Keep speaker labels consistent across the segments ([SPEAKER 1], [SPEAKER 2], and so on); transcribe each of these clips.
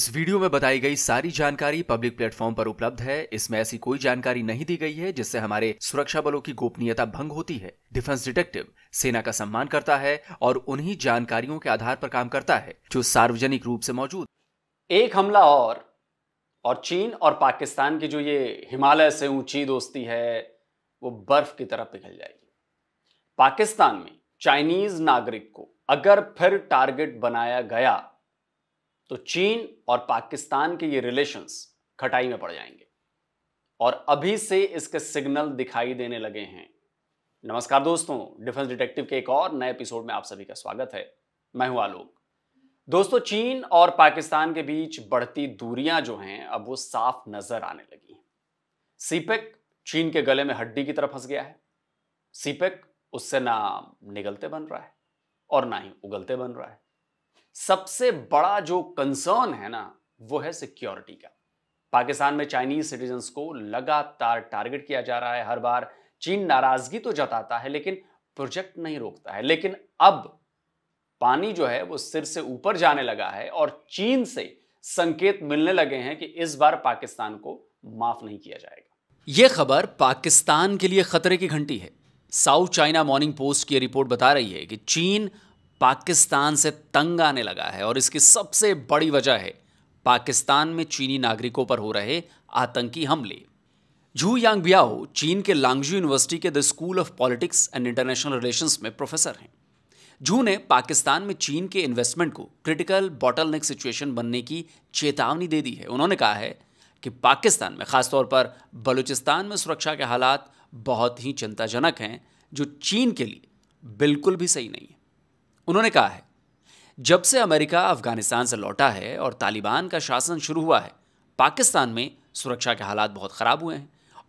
[SPEAKER 1] इस वीडियो में बताई गई सारी जानकारी पब्लिक प्लेटफॉर्म पर उपलब्ध है इसमें ऐसी कोई जानकारी नहीं दी गई है जिससे हमारे सुरक्षा बलों की गोपनीयता भंग होती है डिफेंस डिटेक्टिव सेना का सम्मान करता है और उन्हीं जानकारियों के आधार पर काम करता है जो सार्वजनिक रूप से मौजूद एक हमला और और चीन और पाकिस्तान की जो ये हिमालय से ऊंची दोस्ती है वो बर्फ की तरह पिघल जाएगी पाकिस्तान में चाइनीज नागरिक को अगर फिर टारगेट बनाया गया तो चीन और पाकिस्तान के ये रिलेशंस खटाई में पड़ जाएंगे और अभी से इसके सिग्नल दिखाई देने लगे हैं नमस्कार दोस्तों डिफेंस डिटेक्टिव के एक और नए एपिसोड में आप सभी का स्वागत है मैं हूं आलोक दोस्तों चीन और पाकिस्तान के बीच बढ़ती दूरियां जो हैं अब वो साफ नजर आने लगी हैं सीपेक e चीन के गले में हड्डी की तरफ फंस गया है सीपेक e उससे ना निगलते बन रहा है और ना ही उगलते बन रहा है सबसे बड़ा जो कंसर्न है ना वो है सिक्योरिटी का पाकिस्तान में चाइनीज सिटीजन्स को लगातार टारगेट किया जा रहा है हर बार चीन नाराजगी तो जताता है लेकिन प्रोजेक्ट नहीं रोकता है लेकिन अब पानी जो है वो सिर से ऊपर जाने लगा है और चीन से संकेत मिलने लगे हैं कि इस बार पाकिस्तान को माफ नहीं किया जाएगा यह खबर पाकिस्तान के लिए खतरे की घंटी है साउथ चाइना मॉर्निंग पोस्ट की रिपोर्ट बता रही है कि चीन पाकिस्तान से तंग आने लगा है और इसकी सबसे बड़ी वजह है पाकिस्तान में चीनी नागरिकों पर हो रहे आतंकी हमले झू यांग बियाओ चीन के लांगजू यूनिवर्सिटी के the School of Politics and International Relations में प्रोफेसर हैं झू ने पाकिस्तान में चीन के इन्वेस्टमेंट को क्रिटिकल बॉटलनेक सिचुएशन बनने की चेतावनी दे दी है उन्होंने कहा है कि पाकिस्तान में खासतौर पर बलूचिस्तान में सुरक्षा के हालात बहुत ही चिंताजनक हैं जो चीन के लिए बिल्कुल भी सही नहीं है उन्होंने कहा है जब से अमेरिका अफगानिस्तान से लौटा है और तालिबान का शासन शुरू हुआ है पाकिस्तान में सुरक्षा के हालात बहुत ख़राब हुए हैं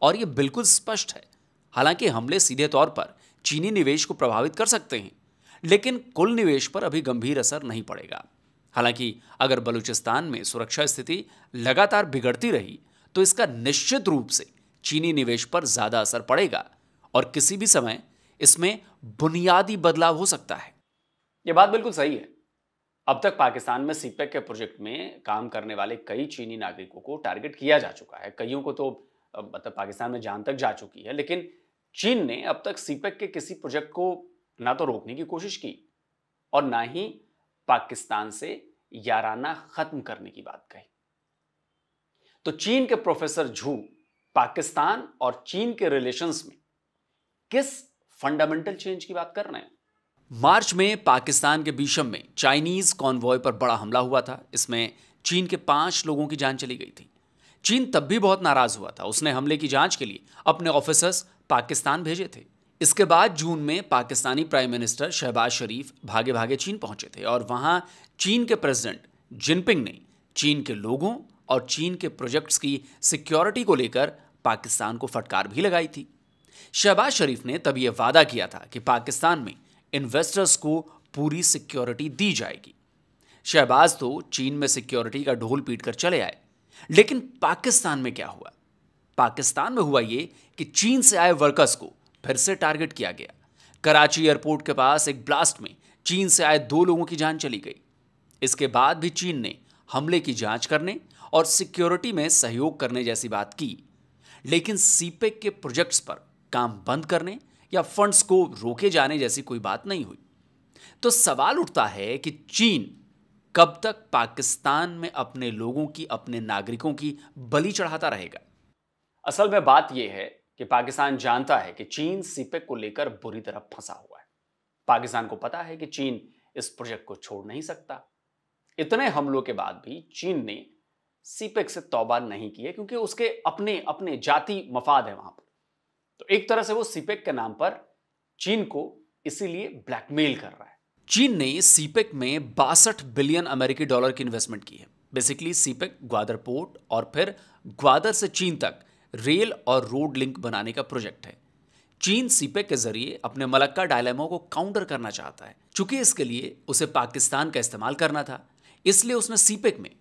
[SPEAKER 1] और ये बिल्कुल स्पष्ट है हालांकि हमले सीधे तौर पर चीनी निवेश को प्रभावित कर सकते हैं लेकिन कुल निवेश पर अभी गंभीर असर नहीं पड़ेगा हालांकि अगर बलूचिस्तान में सुरक्षा स्थिति लगातार बिगड़ती रही तो इसका निश्चित रूप से चीनी निवेश पर ज़्यादा असर पड़ेगा और किसी भी समय इसमें बुनियादी बदलाव हो सकता है ये बात बिल्कुल सही है अब तक पाकिस्तान में सीपेक के प्रोजेक्ट में काम करने वाले कई चीनी नागरिकों को टारगेट किया जा चुका है कईयों को तो मतलब पाकिस्तान में जान तक जा चुकी है लेकिन चीन ने अब तक सीपेक के किसी प्रोजेक्ट को ना तो रोकने की कोशिश की और ना ही पाकिस्तान से याराना खत्म करने की बात कही तो चीन के प्रोफेसर झू पाकिस्तान और चीन के रिलेशंस में किस फंडामेंटल चेंज की बात कर रहे हैं मार्च में पाकिस्तान के बीशम में चाइनीज कॉन्वॉय पर बड़ा हमला हुआ था इसमें चीन के पांच लोगों की जान चली गई थी चीन तब भी बहुत नाराज हुआ था उसने हमले की जांच के लिए अपने ऑफिसर्स पाकिस्तान भेजे थे इसके बाद जून में पाकिस्तानी प्राइम मिनिस्टर शहबाज शरीफ भागे भागे चीन पहुंचे थे और वहां चीन के प्रेसिडेंट जिनपिंग ने चीन के लोगों और चीन के प्रोजेक्ट्स की सिक्योरिटी को लेकर पाकिस्तान को फटकार भी लगाई थी शहबाज शरीफ ने तब यह वादा किया था कि पाकिस्तान में इन्वेस्टर्स को पूरी सिक्योरिटी दी जाएगी शहबाज तो चीन में सिक्योरिटी का ढोल पीट कर चले आए लेकिन पाकिस्तान में क्या हुआ पाकिस्तान में हुआ ये कि चीन से आए वर्कर्स को फिर से टारगेट किया गया कराची एयरपोर्ट के पास एक ब्लास्ट में चीन से आए दो लोगों की जान चली गई इसके बाद भी चीन ने हमले की जांच करने और सिक्योरिटी में सहयोग करने जैसी बात की लेकिन सीपेक e e के प्रोजेक्ट्स पर काम बंद करने या फंड्स को रोके जाने जैसी कोई बात नहीं हुई तो सवाल उठता है कि चीन कब तक पाकिस्तान में अपने लोगों की अपने नागरिकों की बलि चढ़ाता रहेगा असल में बात यह है कि पाकिस्तान जानता है कि चीन सीपेक को लेकर बुरी तरह फंसा हुआ है पाकिस्तान को पता है कि चीन इस प्रोजेक्ट को छोड़ नहीं सकता इतने हमलों के बाद भी चीन ने सीपेक से तौबा नहीं की है क्योंकि उसके अपने अपने जाति मफाद है वहां पर तो एक तरह से वो सीपेक e के नाम पर चीन को इसीलिए ब्लैकमेल कर रहा है चीन ने सीपेक e में बासठ बिलियन अमेरिकी डॉलर की इन्वेस्टमेंट की है basically CPEC e Gwadar port और फिर ग्वादर से चीन तक रेल और रोड लिंक बनाने का प्रोजेक्ट है चीन सीपेक के जरिए अपने मलक्का डायलेमा को काउंटर करना चाहता है चूंकि इसके लिए उसे पाकिस्तान का इस्तेमाल करना था इसलिए उसने सीपेक में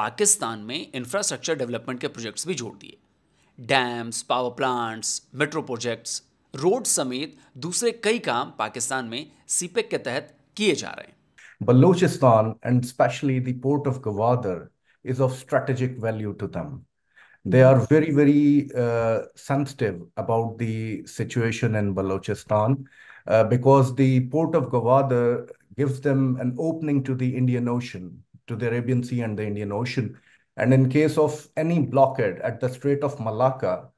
[SPEAKER 1] पाकिस्तान में इंफ्रास्ट्रक्चर डेवलपमेंट के प्रोजेक्ट्स भी जोड़ दिए dams power plants metro projects road समेत दूसरे कई काम पाकिस्तान में सीपेक के तहत किए जा रहे हैं
[SPEAKER 2] Balochistan and especially the port of Gawadar is of strategic value to them. They are very, very uh, sensitive about the situation in Balochistan uh, because the port of Gawadar gives them an opening to the Indian Ocean, to the Arabian Sea and the Indian Ocean, And in case of any blockade at the Strait of Malacca,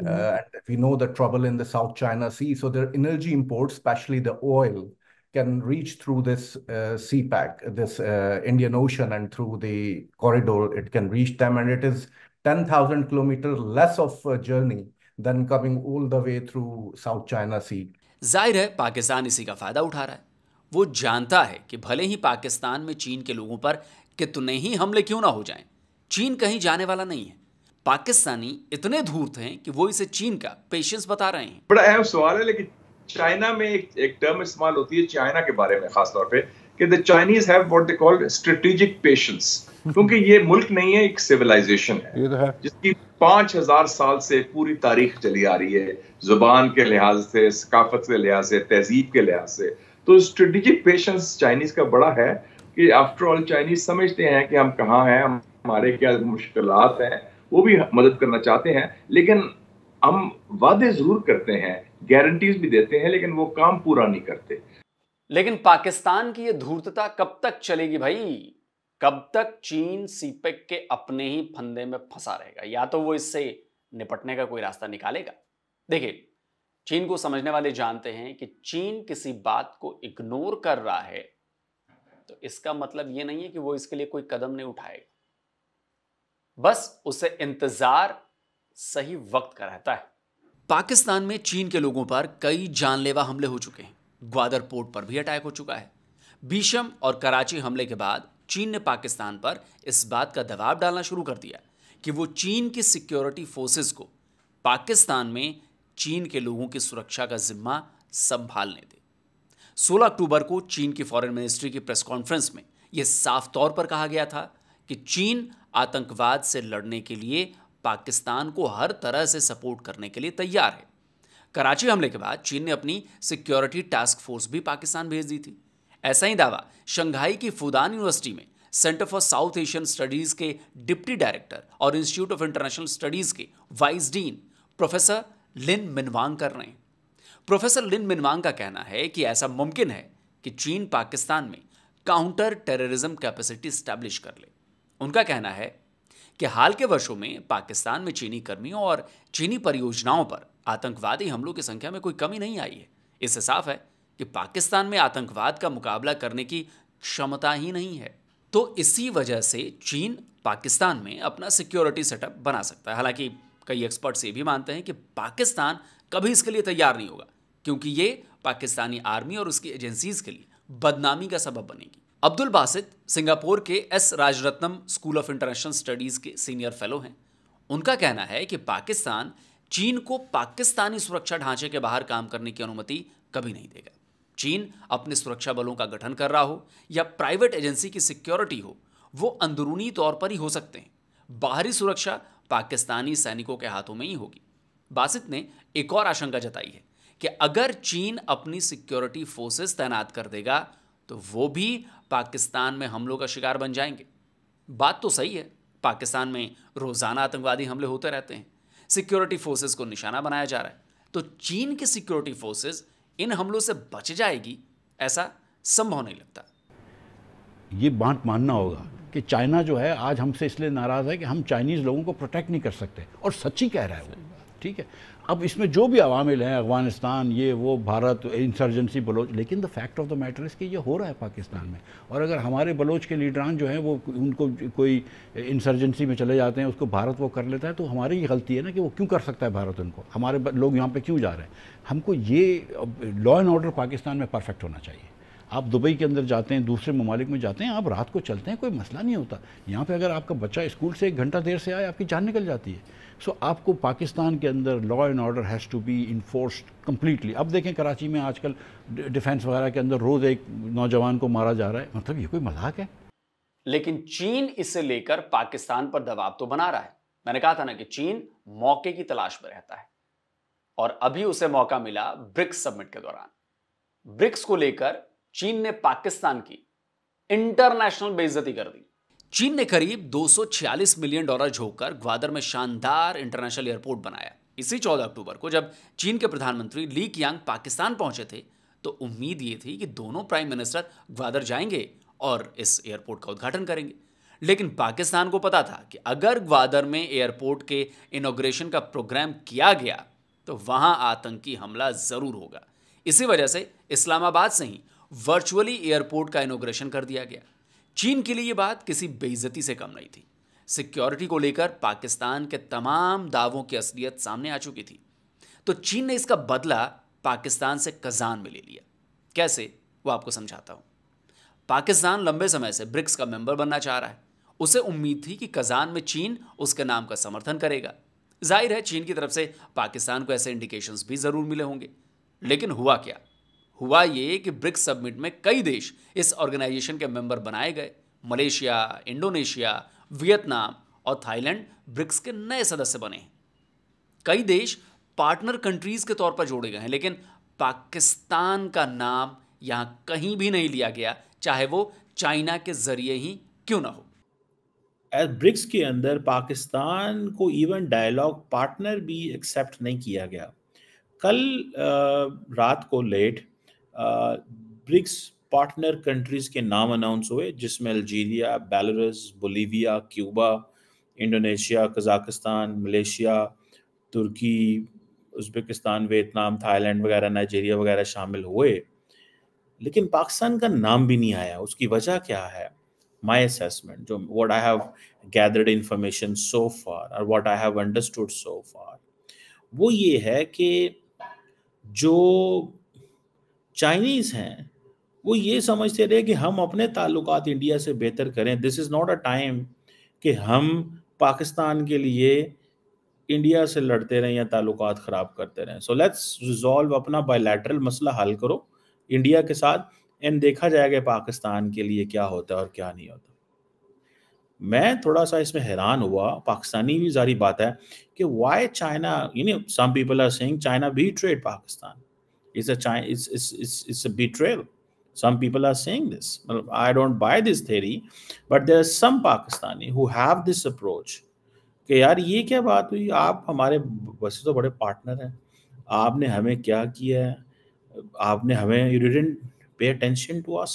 [SPEAKER 2] uh, mm-hmm. uh, we know the trouble in the South China Sea. So their energy imports, especially the oil, can reach through this uh, CPAC, this uh, Indian Ocean, and through the corridor, it can reach them. And it is 10,000 kilometers less of a journey than coming all the way through South China Sea.
[SPEAKER 1] जाहिर है पाकिस्तान इसी का फ़ायदा उठा रहा है वो जानता है कि भले ही पाकिस्तान में चीन के लोगों पर कितने ही हमले क्यों ना हो जाएं, चीन कहीं जाने वाला नहीं है पाकिस्तानी इतने धूर्त हैं कि वो इसे चीन का पेशेंस बता रहे हैं
[SPEAKER 2] बड़ा अहम सवाल है लेकिन चाइना में एक एक टर्म इस्तेमाल होती
[SPEAKER 1] है चाइना के बारे में खासतौर पर कि the Chinese have what they call strategic patience क्योंकि ये मुल्क नहीं है एक सिविलाइजेशन है, ये तो है। जिसकी पांच हजार साल से पूरी तारीख चली आ रही है जुबान के लिहाज से सकाफत के लिहाज से तहजीब के लिहाज से तो स्ट्रेटेजिक पेशेंस चाइनीज का बड़ा है कि आफ्टर ऑल चाइनीज समझते हैं कि हम कहाँ हैं हम हमारे क्या मुश्किल हैं वो भी मदद करना चाहते हैं लेकिन हम वादे जरूर करते हैं गारंटीज भी देते हैं लेकिन वो काम पूरा नहीं करते लेकिन पाकिस्तान की ये धूर्तता कब तक चलेगी भाई कब तक चीन सीपेक के अपने ही फंदे में फंसा रहेगा या तो वो इससे निपटने का कोई रास्ता निकालेगा देखिए चीन को समझने वाले जानते हैं कि चीन किसी बात को इग्नोर कर रहा है तो इसका मतलब ये नहीं है कि वो इसके लिए कोई कदम नहीं उठाएगा बस उसे इंतजार सही वक्त का रहता है पाकिस्तान में चीन के लोगों पर कई जानलेवा हमले हो चुके हैं ग्वादर पोर्ट पर भी अटैक हो चुका है बीशम और कराची हमले के बाद चीन ने पाकिस्तान पर इस बात का दबाव डालना शुरू कर दिया कि वो चीन की सिक्योरिटी फोर्सेस को पाकिस्तान में चीन के लोगों की सुरक्षा का जिम्मा संभालने दे 16 अक्टूबर को चीन की फॉरेन मिनिस्ट्री की प्रेस कॉन्फ्रेंस में यह साफ तौर पर कहा गया था कि चीन आतंकवाद से लड़ने के लिए पाकिस्तान को हर तरह से सपोर्ट करने के लिए तैयार है कराची हमले के बाद चीन ने अपनी सिक्योरिटी टास्क फोर्स भी पाकिस्तान भेज दी थी ऐसा ही दावा शंघाई की फुदान यूनिवर्सिटी में Centre for South Asian Studies के डिप्टी डायरेक्टर और इंस्टीट्यूट ऑफ इंटरनेशनल स्टडीज़ के vice dean professor Lin Minwang कर रहे हैं प्रोफेसर लिन मिनवांग का कहना है कि ऐसा मुमकिन है कि चीन पाकिस्तान में काउंटर टेररिज्म कैपेसिटी स्टैब्लिश कर ले उनका कहना है कि हाल के वर्षों में पाकिस्तान में चीनी कर्मियों और चीनी परियोजनाओं पर आतंकवादी हमलों की संख्या में कोई कमी नहीं आई है इससे साफ है कि पाकिस्तान में आतंकवाद का मुकाबला करने की क्षमता ही नहीं है तो इसी वजह से चीन पाकिस्तान में अपना सिक्योरिटी सेटअप बना सकता है हालांकि कई एक्सपर्ट्स ये भी मानते हैं कि पाकिस्तान कभी इसके लिए तैयार नहीं होगा क्योंकि ये पाकिस्तानी आर्मी और उसकी एजेंसीज के लिए बदनामी का सबब बनेगी अब्दुल बासित सिंगापुर के S Rajaratnam School of International Studies के सीनियर फेलो हैं उनका कहना है कि पाकिस्तान चीन को पाकिस्तानी सुरक्षा ढांचे के बाहर काम करने की अनुमति कभी नहीं देगा चीन अपने सुरक्षा बलों का गठन कर रहा हो या प्राइवेट एजेंसी की सिक्योरिटी हो वो अंदरूनी तौर पर ही हो सकते हैं बाहरी सुरक्षा पाकिस्तानी सैनिकों के हाथों में ही होगी बासित ने एक और आशंका जताई है कि अगर चीन अपनी सिक्योरिटी फोर्सेस तैनात कर देगा तो वो भी पाकिस्तान में हमलों का शिकार बन जाएंगे बात तो सही है पाकिस्तान में रोज़ाना आतंकवादी हमले होते रहते हैं सिक्योरिटी फोर्सेस को निशाना बनाया जा रहा है तो चीन की सिक्योरिटी फोर्सेस इन हमलों से बच जाएगी ऐसा संभव नहीं लगता
[SPEAKER 2] ये बात मानना होगा कि चाइना जो है आज हमसे इसलिए नाराज़ है कि हम चाइनीज़ लोगों को प्रोटेक्ट नहीं कर सकते और सच्ची कह रहा है वो ठीक है अब इसमें जो भी अवामिल हैं अफगानिस्तान ये वो भारत इंसर्जेंसी बलोच लेकिन the fact of the matter is कि ये हो रहा है पाकिस्तान में और अगर हमारे बलोच के लीडरान जो हैं वो उनको कोई इंसर्जेंसी में चले जाते हैं उसको भारत वो कर लेता है तो हमारी ये गलती है ना कि वो क्यों कर सकता है भारत उनको हमारे लोग यहाँ पर क्यों जा रहे हैं हमको ये लॉ एंड ऑर्डर पाकिस्तान में परफेक्ट होना चाहिए आप दुबई के अंदर जाते हैं दूसरे ममालिक में जाते हैं आप रात को चलते हैं कोई मसला नहीं होता यहाँ पर अगर आपका बच्चा स्कूल से एक घंटा देर से आए आपकी जान निकल जाती है सो आपको पाकिस्तान के अंदर law and order has to be enforce completely अब देखें कराची में आजकल डिफेंस वगैरह के अंदर रोज़ एक नौजवान को मारा जा रहा है मतलब ये कोई मजाक है
[SPEAKER 1] लेकिन चीन इसे लेकर पाकिस्तान पर दबाव तो बना रहा है मैंने कहा था ना कि चीन मौके की तलाश में रहता है और अभी उसे मौका मिला ब्रिक्स सबमिट के दौरान ब्रिक्स को लेकर चीन ने पाकिस्तान की इंटरनेशनल बेइज्जती कर दी चीन ने करीब 246 मिलियन डॉलर झोंककर ग्वादर में शानदार इंटरनेशनल एयरपोर्ट बनाया इसी 14 अक्टूबर को जब चीन के प्रधानमंत्री ली कियांग पाकिस्तान पहुंचे थे तो उम्मीद ये थी कि दोनों प्राइम मिनिस्टर ग्वादर जाएंगे और इस एयरपोर्ट का उद्घाटन करेंगे लेकिन पाकिस्तान को पता था कि अगर ग्वादर में एयरपोर्ट के इनोग्रेशन का प्रोग्राम किया गया तो वहां आतंकी हमला जरूर होगा इसी वजह से इस्लामाबाद से ही वर्चुअली एयरपोर्ट का इनोग्रेशन कर दिया गया चीन के लिए ये बात किसी बेइज्जती से कम नहीं थी सिक्योरिटी को लेकर पाकिस्तान के तमाम दावों की असलियत सामने आ चुकी थी तो चीन ने इसका बदला पाकिस्तान से कजान में ले लिया कैसे वो आपको समझाता हूँ पाकिस्तान लंबे समय से ब्रिक्स का मेंबर बनना चाह रहा है उसे उम्मीद थी कि कजान में चीन उसके नाम का समर्थन करेगा जाहिर है चीन की तरफ से पाकिस्तान को ऐसे इंडिकेशंस भी ज़रूर मिले होंगे लेकिन हुआ क्या हुआ ये कि ब्रिक्स सबमिट में कई देश इस ऑर्गेनाइजेशन के मेंबर बनाए गए मलेशिया इंडोनेशिया वियतनाम और थाईलैंड ब्रिक्स के नए सदस्य बने हैं कई देश पार्टनर कंट्रीज के तौर पर जोड़े गए हैं लेकिन पाकिस्तान का नाम यहाँ कहीं भी नहीं लिया गया चाहे वो चाइना के जरिए ही क्यों ना हो
[SPEAKER 2] ब्रिक्स के अंदर पाकिस्तान को इवन डायलॉग पार्टनर भी एक्सेप्ट नहीं किया गया कल रात को लेट ब्रिक्स पार्टनर कंट्रीज के नाम अनाउंस हुए जिसमें Algeria Belarus Bolivia Cuba Indonesia Kazakhstan Malaysia तुर्की उज्बेकिस्तान वियतनाम थाईलैंड वगैरह नाइजीरिया वगैरह शामिल हुए लेकिन पाकिस्तान का नाम भी नहीं आया उसकी वजह क्या है माई असेसमेंट जो what I have gathered information so far और what I have understood so far वो ये है कि जो चाइनीज़ हैं वो ये समझते रहे कि हम अपने ताल्लुक इंडिया से बेहतर करें this is not a time कि हम पाकिस्तान के लिए इंडिया से लड़ते रहें या ताल्लुक ख़राब करते रहें सो लेट्स रिजॉल्व अपना बायलैटरल मसला हल करो इंडिया के साथ एंड देखा जाएगा पाकिस्तान के लिए क्या होता है और क्या नहीं होता मैं थोड़ा सा इसमें हैरान हुआ पाकिस्तानी भी जारी बात है कि why China you know some people are saying China betrayed Pakistan is a China, it's, it's, it's, it's a betrayal. Some people are saying this. well, I don't buy this theory, but there are some Pakistani who have this approach. कि यार ये क्या बात हुई आप हमारे वैसे तो बड़े पार्टनर हैं आपने हमें क्या किया है आपने हमें you didn't pay attention to us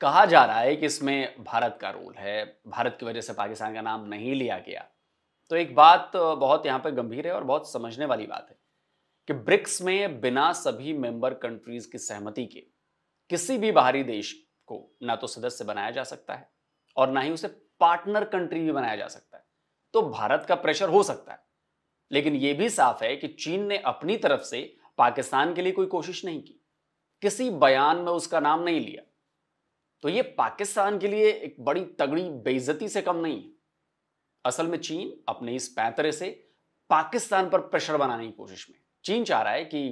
[SPEAKER 1] कहा जा रहा है कि इसमें भारत का रोल है भारत की वजह से पाकिस्तान का नाम नहीं लिया गया तो एक बात बहुत यहाँ पर गंभीर है और बहुत समझने वाली बात है कि ब्रिक्स में बिना सभी मेंबर कंट्रीज की सहमति के किसी भी बाहरी देश को ना तो सदस्य बनाया जा सकता है और ना ही उसे पार्टनर कंट्री भी बनाया जा सकता है तो भारत का प्रेशर हो सकता है लेकिन यह भी साफ है कि चीन ने अपनी तरफ से पाकिस्तान के लिए कोई कोशिश नहीं की किसी बयान में उसका नाम नहीं लिया तो ये पाकिस्तान के लिए एक बड़ी तगड़ी बेइज्जती से कम नहीं है असल में चीन अपने इस पैतरे से पाकिस्तान पर प्रेशर बनाने की कोशिश में चीन चाह रहा है कि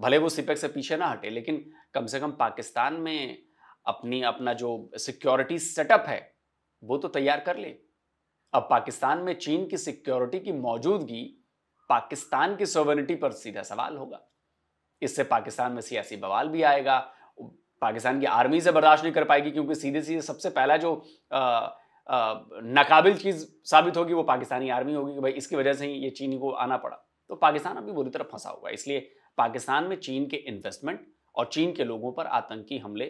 [SPEAKER 1] भले वो सिपेक से पीछे ना हटे लेकिन कम से कम पाकिस्तान में अपनी अपना जो सिक्योरिटी सेटअप है वो तो तैयार कर ले अब पाकिस्तान में चीन की सिक्योरिटी की मौजूदगी पाकिस्तान की सोवरिटी पर सीधा सवाल होगा इससे पाकिस्तान में सियासी बवाल भी आएगा पाकिस्तान की आर्मी से बर्दाश्त नहीं कर पाएगी क्योंकि सीधे सीधे सबसे पहला जो नाकाबिल चीज़ साबित होगी वो पाकिस्तानी आर्मी होगी कि भाई इसकी वजह से ही ये चीनी को आना पड़ा तो पाकिस्तान अभी बुरी तरह फंसा हुआ है इसलिए पाकिस्तान में चीन के इन्वेस्टमेंट और चीन के लोगों पर आतंकी हमले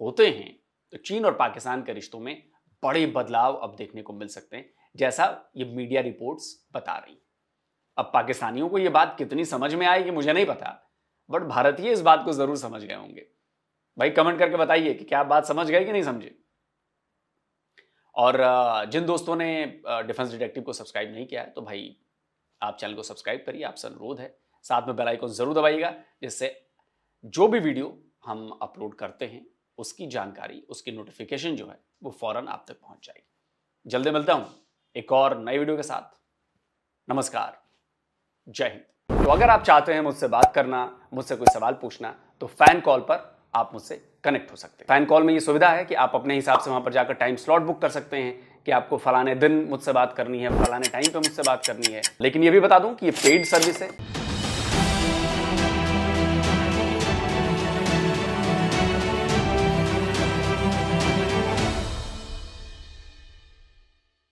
[SPEAKER 1] होते हैं तो चीन और पाकिस्तान के रिश्तों में बड़े बदलाव अब देखने को मिल सकते हैं जैसा ये मीडिया रिपोर्ट्स बता रही अब पाकिस्तानियों को ये बात कितनी समझ में आएगी मुझे नहीं पता बट भारतीय इस बात को जरूर समझ गए होंगे भाई कमेंट करके बताइए कि क्या बात समझ गए कि नहीं समझे और जिन दोस्तों ने डिफेंस डिटेक्टिव को सब्सक्राइब नहीं किया है तो भाई आप चैनल को सब्सक्राइब करिए आपसे अनुरोध है साथ में बेल आइकन जरूर दबाइएगा जिससे जो भी वीडियो हम अपलोड करते हैं उसकी जानकारी उसकी नोटिफिकेशन जो है वो फौरन आप तक पहुंच जाएगी जल्दी मिलता हूं एक और नई वीडियो के साथ नमस्कार जय हिंद तो अगर आप चाहते हैं मुझसे बात करना मुझसे कोई सवाल पूछना तो फैन कॉल पर आप मुझसे कनेक्ट हो सकते हैं फैन कॉल में ये सुविधा है कि आप अपने हिसाब से वहां पर जाकर टाइम स्लॉट बुक कर सकते हैं कि आपको फलाने दिन मुझसे बात करनी है फलाने टाइम पे मुझसे बात करनी है लेकिन ये भी बता दूं कि ये पेड सर्विस है